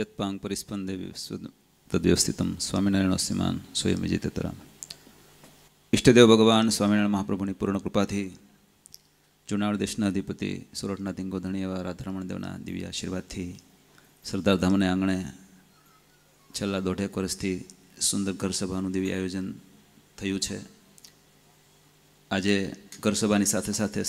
યત્પાંગ દેવી તદ્વ્યવસ્થિતમ સ્વામિનારાયણ સીમાન સ્વયં વિજેતરામ ઈષ્ટદેવ ભગવાન સ્વામિનારાયણ મહાપ્રભુની પૂર્ણ કૃપાથી જુનાવડ દેશના અધિપતિ સુરતના ધીંગોધણી એવા રાધારમણ દેવના દિવ્ય આશીર્વાદથી સરદાર ધામને આંગણે છેલ્લા દોઢેક વર્ષથી સુંદર ઘર સભાનું દિવ્ય આયોજન થયું છે આજે ઘર સભાની સાથે સાથે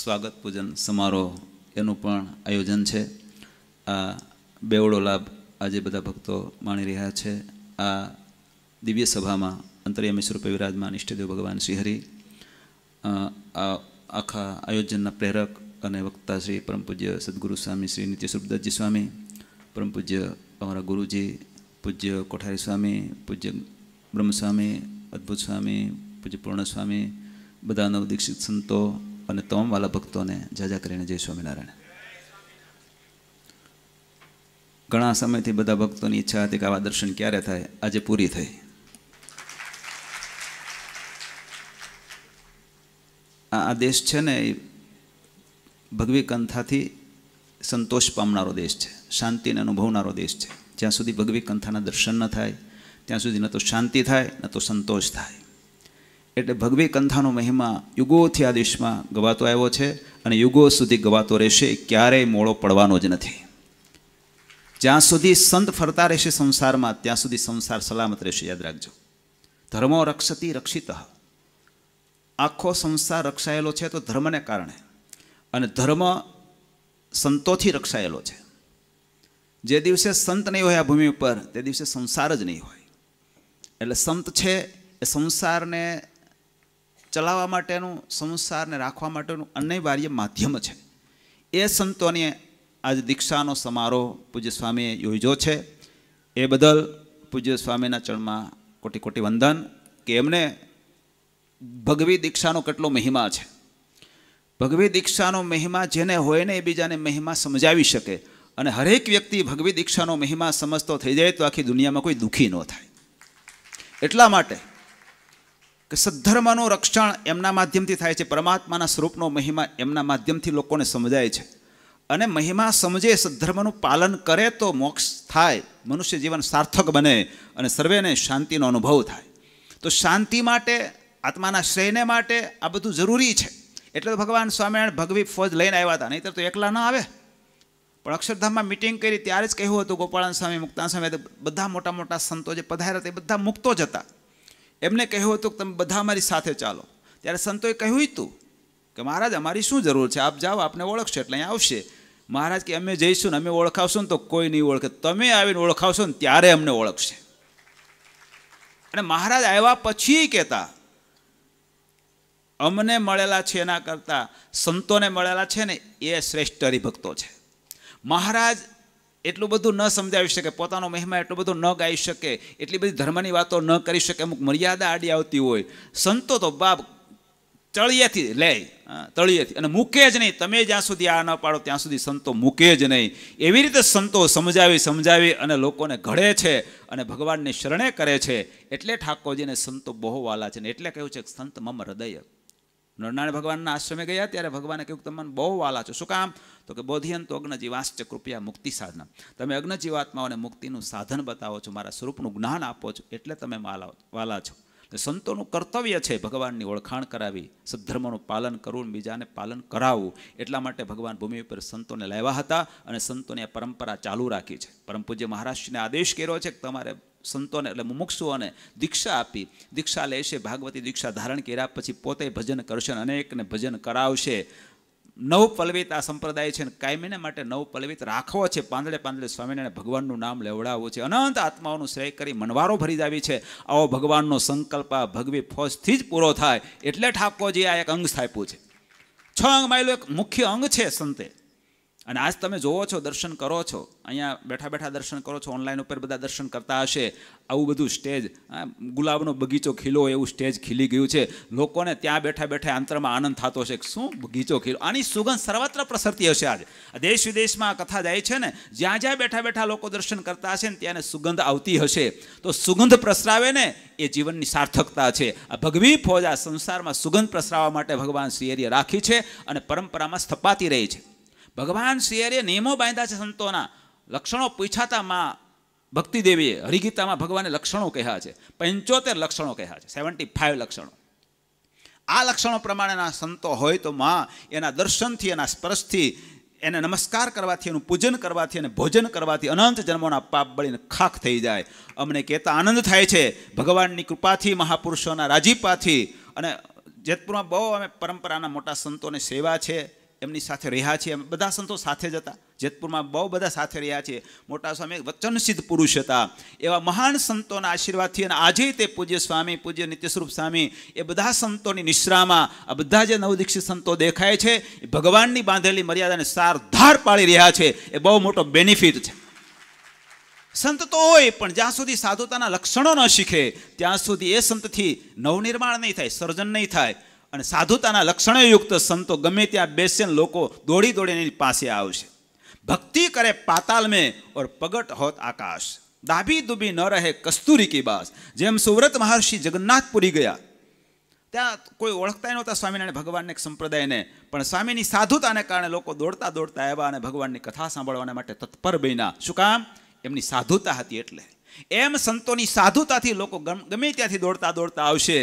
સ્વાગત પૂજન સમારોહ એનું પણ આયોજન છે આ બેવડો લાભ આજે બધા ભક્તો માણી રહ્યા છે આ દિવ્ય સભામાં અંતર્યામી સ્વરૂપે વિરાજમાન ઇષ્ટદેવ ભગવાન શ્રીહરિ આ આખા આયોજનના પ્રેરક અને વક્તા શ્રી પરમ પૂજ્ય સદગુરુ સ્વામી શ્રી નિત્ય સુરદાસજી સ્વામી પરમ પૂજ્ય અમારા ગુરુજી પૂજ્ય કોઠારી સ્વામી પૂજ્ય બ્રહ્મસ્વામી અદ્ભુત સ્વામી પૂજ્ય પૂર્ણ સ્વામી બધા નવદીક્ષિત સંતો અને તમામ વાલા ભક્તોને જાજા કરીને જય સ્વામિનારાયણ ઘણા સમયથી બધા ભક્તોની ઈચ્છા હતી કે આવા દર્શન ક્યારે થાય આજે પૂરી થઈ આ દેશ છે ને એ ભગવી કંથાથી સંતોષ પામનારો દેશ છે શાંતિને અનુભવનારો દેશ છે જ્યાં સુધી ભગવી કંથાના દર્શન ન થાય ત્યાં સુધી ન તો શાંતિ થાય ન તો સંતોષ થાય એટલે ભગવી કંથાનો મહિમા યુગોથી આ દેશમાં ગવાતો આવ્યો છે અને યુગો સુધી ગવાતો રહેશે ક્યારેય મોળો પડવાનો જ નથી જ્યાં સુધી સંત ફરતા રહેશે સંસારમાં ત્યાં સુધી સંસાર સલામત રહેશે યાદ રાખજો ધર્મો રક્ષતી રક્ષિત આખો સંસાર રક્ષાયેલો છે તો ધર્મને કારણે અને ધર્મ સંતોથી રક્ષાયેલો છે જે દિવસે સંત નહીં હોય આ ભૂમિ ઉપર તે દિવસે સંસાર જ નહીં હોય એટલે સંત છે એ સંસારને ચલાવવા માટેનું સંસારને રાખવા માટેનું અનિવાર્ય માધ્યમ છે એ સંતોની આજે દીક્ષાનો સમારોહ પૂજ્ય સ્વામીએ યોજ્યો છે એ બદલ પૂજ્ય સ્વામીના ચરણમાં કોટી કોટી વંદન કે એમને ભગવી દીક્ષાનો કેટલો મહિમા છે ભગવી દીક્ષાનો મહિમા જેને હોય ને એ બીજાને મહિમા સમજાવી શકે અને હરેક વ્યક્તિ ભગવી દીક્ષાનો મહિમા સમજતો થઈ જાય તો આખી દુનિયામાં કોઈ દુઃખી ન થાય એટલા માટે કે સદ્ધર્મનું રક્ષણ એમના માધ્યમથી થાય છે પરમાત્માના સ્વરૂપનો મહિમા એમના માધ્યમથી લોકોને સમજાય છે અને મહિમા સમજે સદ્ધર્મનું પાલન કરે તો મોક્ષ થાય મનુષ્ય જીવન સાર્થક બને અને સર્વેને શાંતિનો અનુભવ થાય તો શાંતિ માટે આત્માના શ્રેયને માટે આ બધું જરૂરી છે એટલે ભગવાન સ્વામિનારાયણ ભગવી ફોજ લઈને આવ્યા હતા નહીંતર તો એકલા ન આવે પણ અક્ષરધામમાં મિટિંગ કરી ત્યારે જ કહ્યું હતું ગોપાળાન સ્વામી મુક્તાન સ્વામી બધા મોટા મોટા સંતો જે પધાર્યા તે બધા મુક્તો જ હતા એમને કહ્યું હતું કે તમે બધા અમારી સાથે ચાલો ત્યારે સંતોએ કહ્યું હતું કે મહારાજ અમારી શું જરૂર છે આપ જાઓ આપને ઓળખશે એટલે અહીં આવશે મહારાજ કે અમે જઈશું ને અમે ઓળખાવશું ને તો કોઈ નહીં ઓળખે તમે આવીને ઓળખાવશો ને ત્યારે અમને ઓળખશે અને મહારાજ આવ્યા પછી કહેતા અમને મળેલા છે એના કરતાં સંતોને મળેલા છે ને એ શ્રેષ્ઠ હરિભક્તો છે મહારાજ એટલું બધું ન સમજાવી શકે પોતાનો મહિમા એટલો બધો ન ગાઈ શકે એટલી બધી ધર્મની વાતો ન કરી શકે અમુક મર્યાદા આડી આવતી હોય સંતો તો બાપ તળિયેથી લે તળિયેથી અને મૂકે જ નહીં તમે જ્યાં સુધી આ ન પાડો ત્યાં સુધી સંતો મૂકે જ નહીં એવી રીતે સંતો સમજાવી સમજાવી અને લોકોને ઘડે છે અને ભગવાનને શરણે કરે છે એટલે ઠાકોરજીને સંતો બહુ વાલા છે ને એટલે કહ્યું છે કે સંત મમ હૃદય નરનારાયણ ભગવાનના આશ્રમે ગયા ત્યારે ભગવાને કહ્યું તમને બહુ વાલા છો શું કામ તો કે બોધિયંતો અગ્નજીવાશ્ચ કૃપયા મુક્તિ સાધના તમે અગ્નજીવાત્માઓને મુક્તિનું સાધન બતાવો છો મારા સ્વરૂપનું જ્ઞાન આપો છો એટલે તમે માલા વાલા છો સંતોનું કર્તવ્ય છે ભગવાનની ઓળખાણ કરાવી સદ્ધર્મનું પાલન કરવું બીજાને પાલન કરાવવું એટલા માટે ભગવાન ભૂમિ ઉપર સંતોને લાવ્યા હતા અને સંતોને આ પરંપરા ચાલુ રાખી છે પરમ પૂજ્ય મહારાષ્ટ્રને આદેશ કર્યો છે કે તમારે સંતોને એટલે મુમુક્ષુઓને દીક્ષા આપી દીક્ષા લેશે ભાગવતી દીક્ષા ધારણ કર્યા પછી પોતે ભજન કરશે અનેકને ભજન કરાવશે નવ આ સંપ્રદાય છે અને કાયમીને માટે નવ રાખવો છે પાંદડે પાંદડે સ્વામિનારાયણ ભગવાનનું નામ લેવડાવવું છે અનંત આત્માઓનું શ્રેય કરી મનવારો ભરી જાવી છે આવો ભગવાનનો સંકલ્પ આ ભગવી ફોજથી જ પૂરો થાય એટલે ઠાકોરજી આ એક અંગ સ્થાપ્યું છે છ અંગ માયલું એક મુખ્ય અંગ છે સંતે અને આજ તમે જોવો છો દર્શન કરો છો અહીંયા બેઠા બેઠા દર્શન કરો છો ઓનલાઈન ઉપર બધા દર્શન કરતા હશે આવું બધું સ્ટેજ ગુલાબનો બગીચો ખીલો એવું સ્ટેજ ખીલી ગયું છે લોકોને ત્યાં બેઠા બેઠા અંતરમાં આનંદ થતો હશે શું બગીચો ખીલો આની સુગંધ સર્વત્ર પ્રસરતી હશે આજ દેશ વિદેશમાં આ કથા જાય છે ને જ્યાં જ્યાં બેઠા બેઠા લોકો દર્શન કરતા હશે ને ત્યાંને સુગંધ આવતી હશે તો સુગંધ પ્રસરાવે ને એ જીવનની સાર્થકતા છે આ ભગવી ફોજ આ સંસારમાં સુગંધ પ્રસરાવવા માટે ભગવાન શ્રીએ રાખી છે અને પરંપરામાં સ્થપાતી રહી છે ભગવાન શિયરે નિયમો બાંધ્યા છે સંતોના લક્ષણો પૂછાતા માં ભક્તિદેવીએ હરિગીતામાં ભગવાને લક્ષણો કહ્યા છે પંચોતેર લક્ષણો કહ્યા છે સેવન્ટી ફાઇવ લક્ષણો આ લક્ષણો પ્રમાણેના સંતો હોય તો માં એના દર્શનથી એના સ્પર્શથી એને નમસ્કાર કરવાથી એનું પૂજન કરવાથી અને ભોજન કરવાથી અનંત જન્મોના પાપ બળીને ખાખ થઈ જાય અમને કહેતા આનંદ થાય છે ભગવાનની કૃપાથી મહાપુરુષોના રાજીપાથી અને જેતપુરમાં બહુ અમે પરંપરાના મોટા સંતોની સેવા છે એમની સાથે રહ્યા છીએ એમ બધા સંતો સાથે જ હતા જેતપુરમાં બહુ બધા સાથે રહ્યા છે મોટા સ્વામી વચનસિદ્ધ પુરુષ હતા એવા મહાન સંતોના આશીર્વાદથી અને આજે તે પૂજ્ય સ્વામી પૂજ્ય નિત્યસ્વરૂપ સ્વામી એ બધા સંતોની નિશ્રામાં આ બધા જે નવદીક્ષિત સંતો દેખાય છે એ ભગવાનની બાંધેલી મર્યાદાને સારધાર પાડી રહ્યા છે એ બહુ મોટો બેનિફિટ છે સંત તો હોય પણ જ્યાં સુધી સાધુતાના લક્ષણો ન શીખે ત્યાં સુધી એ સંતથી નવનિર્માણ નહીં થાય સર્જન નહીં થાય અને સાધુતાના લક્ષણયુક્ત સંતો ગમે ત્યાં બેસે લોકો દોડી દોડીને એની પાસે આવશે ભક્તિ કરે પાતાલ મેં ઓર પગટ હોત આકાશ દાબી દુબી ન રહે કસ્તુરી કી બાસ જેમ સુવ્રત મહર્ષિ જગન્નાથપુરી ગયા ત્યાં કોઈ ઓળખતા નહોતા સ્વામિનારાયણ ભગવાનને સંપ્રદાયને પણ સ્વામીની સાધુતાને કારણે લોકો દોડતા દોડતા આવ્યા અને ભગવાનની કથા સાંભળવાના માટે તત્પર બન્યા શું કામ એમની સાધુતા હતી એટલે એમ સંતોની સાધુતાથી લોકો ગમે ત્યાંથી દોડતા દોડતા આવશે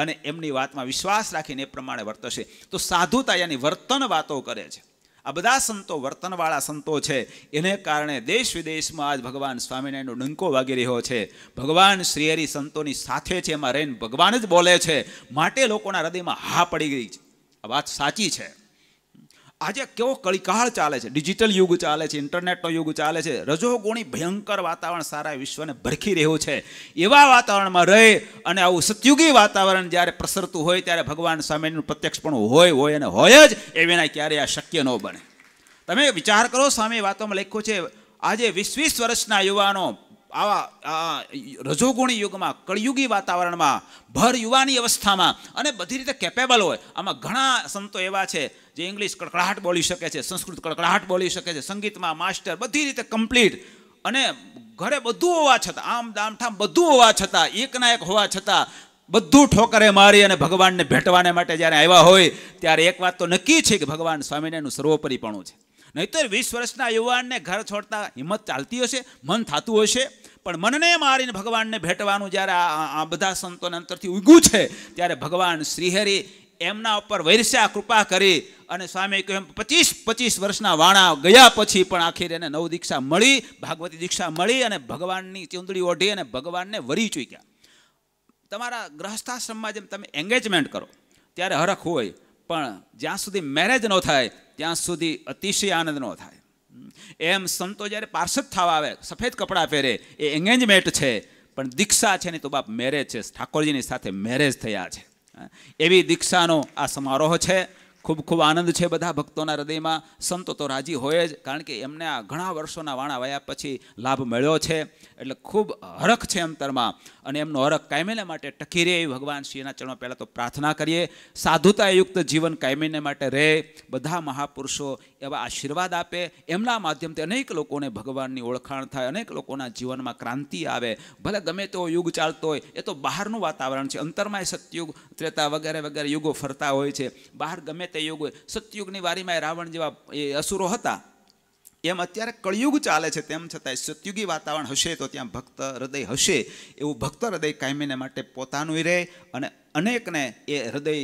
અને એમની વાતમાં વિશ્વાસ રાખીને એ પ્રમાણે વર્તશે તો સાધુતા યાની વર્તન વાતો કરે છે આ બધા સંતો વર્તનવાળા સંતો છે એને કારણે દેશ વિદેશમાં આજ ભગવાન સ્વામિનારાયણનો ડંકો વાગી રહ્યો છે ભગવાન શ્રીહરિ સંતોની સાથે છે એમાં રહીને ભગવાન જ બોલે છે માટે લોકોના હૃદયમાં હા પડી ગઈ છે આ વાત સાચી છે આજે કેવો કળીકાળ ચાલે છે ડિજિટલ યુગ ચાલે છે ઇન્ટરનેટનો યુગ ચાલે છે રજોગુણી ભયંકર વાતાવરણ સારા વિશ્વને ભરખી રહ્યું છે એવા વાતાવરણમાં રહે અને આવું સતયુગી વાતાવરણ જ્યારે પ્રસરતું હોય ત્યારે ભગવાન સ્વામીનું પ્રત્યક્ષ પણ હોય હોય અને હોય જ એ વિના ક્યારેય આ શક્ય ન બને તમે વિચાર કરો સ્વામી વાતોમાં લખ્યું છે આજે વીસ વીસ વર્ષના યુવાનો આવા રજોગુણી યુગમાં કળયુગી વાતાવરણમાં ભર યુવાની અવસ્થામાં અને બધી રીતે કેપેબલ હોય આમાં ઘણા સંતો એવા છે જે ઇંગ્લિશ કડકડાટ બોલી શકે છે સંસ્કૃત કડકડાટ બોલી શકે છે સંગીતમાં માસ્ટર બધી રીતે કમ્પ્લીટ અને ઘરે બધું હોવા છતાં આમ દામઠામ બધું હોવા છતાં એકના એક હોવા છતાં બધું ઠોકરે મારી અને ભગવાનને ભેટવાને માટે જ્યારે આવ્યા હોય ત્યારે એક વાત તો નક્કી છે કે ભગવાન સ્વામિનારાયણનું સર્વોપરીપણું છે નહીતર વીસ વર્ષના યુવાનને ઘર છોડતા હિંમત ચાલતી હશે મન થતું હશે પણ મનને મારીને ભગવાનને ભેટવાનું જ્યારે આ બધા સંતોને અંતરથી ઉગ્યું છે ત્યારે ભગવાન શ્રીહરિ એમના ઉપર વૈરસ્યા કૃપા કરી અને સ્વામી કહ્યું પચીસ પચીસ વર્ષના વાણા ગયા પછી પણ આખીર એને નવ દીક્ષા મળી ભાગવતી દીક્ષા મળી અને ભગવાનની ચૂંદડી ઓઢી અને ભગવાનને વરી ચૂક્યા તમારા ગ્રહસ્થાશ્રમમાં જેમ તમે એંગેજમેન્ટ કરો ત્યારે હરખ હોય પણ જ્યાં સુધી મેરેજ ન થાય ત્યાં સુધી અતિશય આનંદ ન થાય એમ સંતો જ્યારે પાર્ષદ થવા આવે સફેદ કપડાં પહેરે એ એંગેજમેન્ટ છે પણ દીક્ષા છે ને તો બાપ મેરેજ છે ઠાકોરજીની સાથે મેરેજ થયા છે એવી દીક્ષાનો આ સમારોહ છે ખૂબ ખૂબ આનંદ છે બધા ભક્તોના હૃદયમાં સંતો તો રાજી હોય જ કારણ કે એમને આ ઘણા વર્ષોના વાણા વયા પછી લાભ મળ્યો છે એટલે ખૂબ હરખ છે અંતરમાં અને એમનો હરખ કાયમેને માટે ટકી રહે ભગવાન શ્રીના ચરણમાં પહેલાં તો પ્રાર્થના કરીએ સાધુતાયુક્ત જીવન કાયમીને માટે રહે બધા મહાપુરુષો એવા આશીર્વાદ આપે એમના માધ્યમથી અનેક લોકોને ભગવાનની ઓળખાણ થાય અનેક લોકોના જીવનમાં ક્રાંતિ આવે ભલે ગમે તેવો યુગ ચાલતો હોય એ તો બહારનું વાતાવરણ છે અંતરમાં એ સતયુગ ત્રેતા વગેરે વગેરે યુગો ફરતા હોય છે બહાર ગમે તે યુગ હોય સતયુગની વારીમાં રાવણ જેવા એ અસુરો હતા એમ અત્યારે કળિયુગ ચાલે છે તેમ છતાંય સત્યુગી વાતાવરણ હશે તો ત્યાં ભક્ત હૃદય હશે એવું ભક્ત હૃદય કાયમીને માટે પોતાનું રહે અને અનેકને એ હૃદય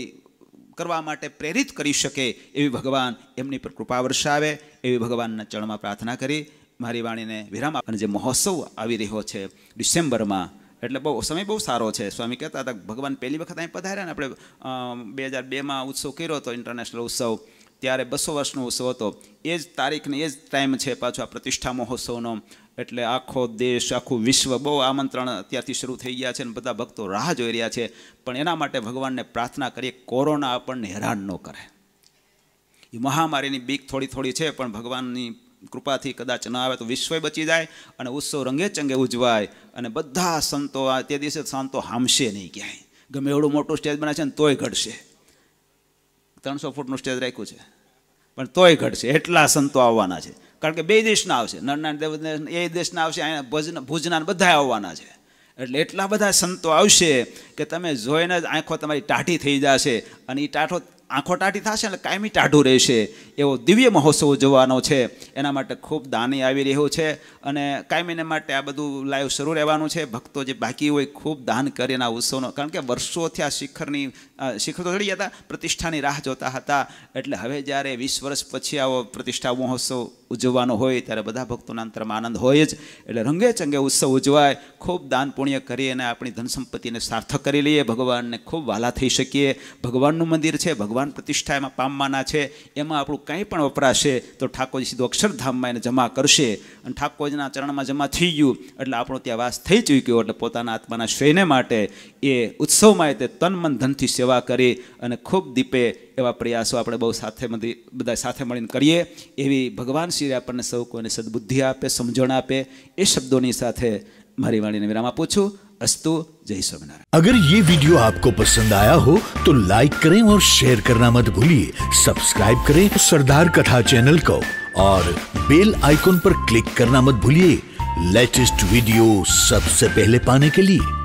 કરવા માટે પ્રેરિત કરી શકે એવી ભગવાન એમની પર કૃપા વર્ષાવે એવી ભગવાનના ચરણમાં પ્રાર્થના કરી મારી વાણીને વિરામ અને જે મહોત્સવ આવી રહ્યો છે ડિસેમ્બરમાં એટલે બહુ સમય બહુ સારો છે સ્વામી કહેતા હતા ભગવાન પહેલી વખત અહીં પધાર્યા ને આપણે બે હજાર બેમાં ઉત્સવ કર્યો હતો ઇન્ટરનેશનલ ઉત્સવ ત્યારે બસો વર્ષનો ઉત્સવ હતો એ જ તારીખને એ જ ટાઈમ છે પાછો આ પ્રતિષ્ઠા મહોત્સવનો એટલે આખો દેશ આખું વિશ્વ બહુ આમંત્રણ અત્યારથી શરૂ થઈ ગયા છે અને બધા ભક્તો રાહ જોઈ રહ્યા છે પણ એના માટે ભગવાનને પ્રાર્થના કરીએ કોરોના આપણને હેરાન ન કરે એ મહામારીની બીક થોડી થોડી છે પણ ભગવાનની કૃપાથી કદાચ ન આવે તો વિશ્વ બચી જાય અને ઉત્સવ રંગે ચંગે ઉજવાય અને બધા સંતો તે દિવસે સંતો હામશે નહીં ક્યાંય ગમે એવડું મોટું સ્ટેજ બનાવે છે ને તોય ઘડશે ત્રણસો ફૂટનું સ્ટેજ રાખ્યું છે પણ તોય ઘટશે એટલા સંતો આવવાના છે કારણ કે બે દેશના આવશે નરનારાયણ દેવ એ દેશના આવશે અહીંયા ભજન ભુજના બધા આવવાના છે એટલે એટલા બધા સંતો આવશે કે તમે જોઈને જ આંખો તમારી ટાઢી થઈ જશે અને એ ટાઢો આંખો ટાઢી થશે એટલે કાયમી ટાઢું રહેશે એવો દિવ્ય મહોત્સવ જોવાનો છે એના માટે ખૂબ દાની આવી રહ્યું છે અને કાયમીને માટે આ બધું લાઈવ શરૂ રહેવાનું છે ભક્તો જે બાકી હોય ખૂબ દાન કરીને આ ઉત્સવનો કારણ કે વર્ષોથી આ શિખરની શિખર તો ચડી હતા પ્રતિષ્ઠાની રાહ જોતા હતા એટલે હવે જ્યારે વીસ વર્ષ પછી આવો પ્રતિષ્ઠા મહોત્સવ ઉજવવાનો હોય ત્યારે બધા ભક્તોના અંતરમાં આનંદ હોય જ એટલે રંગે ચંગે ઉત્સવ ઉજવાય ખૂબ દાન પુણ્ય કરી અને આપણી ધન સંપત્તિને સાર્થક કરી લઈએ ભગવાનને ખૂબ વાલા થઈ શકીએ ભગવાનનું મંદિર છે ભગવાન ભગવાન પ્રતિષ્ઠા એમાં પામવાના છે એમાં આપણું કંઈ પણ વપરાશે તો ઠાકોરજી સીધું અક્ષરધામમાં એને જમા કરશે અને ઠાકોરજીના ચરણમાં જમા થઈ ગયું એટલે આપણો ત્યાં વાસ થઈ ચૂક્યો એટલે પોતાના આત્માના શ્રેયને માટે એ ઉત્સવમાં તે તન મન ધનથી સેવા કરી અને ખૂબ દીપે એવા પ્રયાસો આપણે બહુ સાથે બધા સાથે મળીને કરીએ એવી ભગવાન શ્રી આપણને સૌ કોઈને સદબુદ્ધિ આપે સમજણ આપે એ શબ્દોની સાથે મારી વાણીને વિરામ આપું છું अस्तु जय स्वामीनारायण अगर ये वीडियो आपको पसंद आया हो तो लाइक करें और शेयर करना मत भूलिए सब्सक्राइब करें सरदार कथा चैनल को और बेल आइकॉन पर क्लिक करना मत भूलिए लेटेस्ट वीडियो सबसे पहले पाने के लिए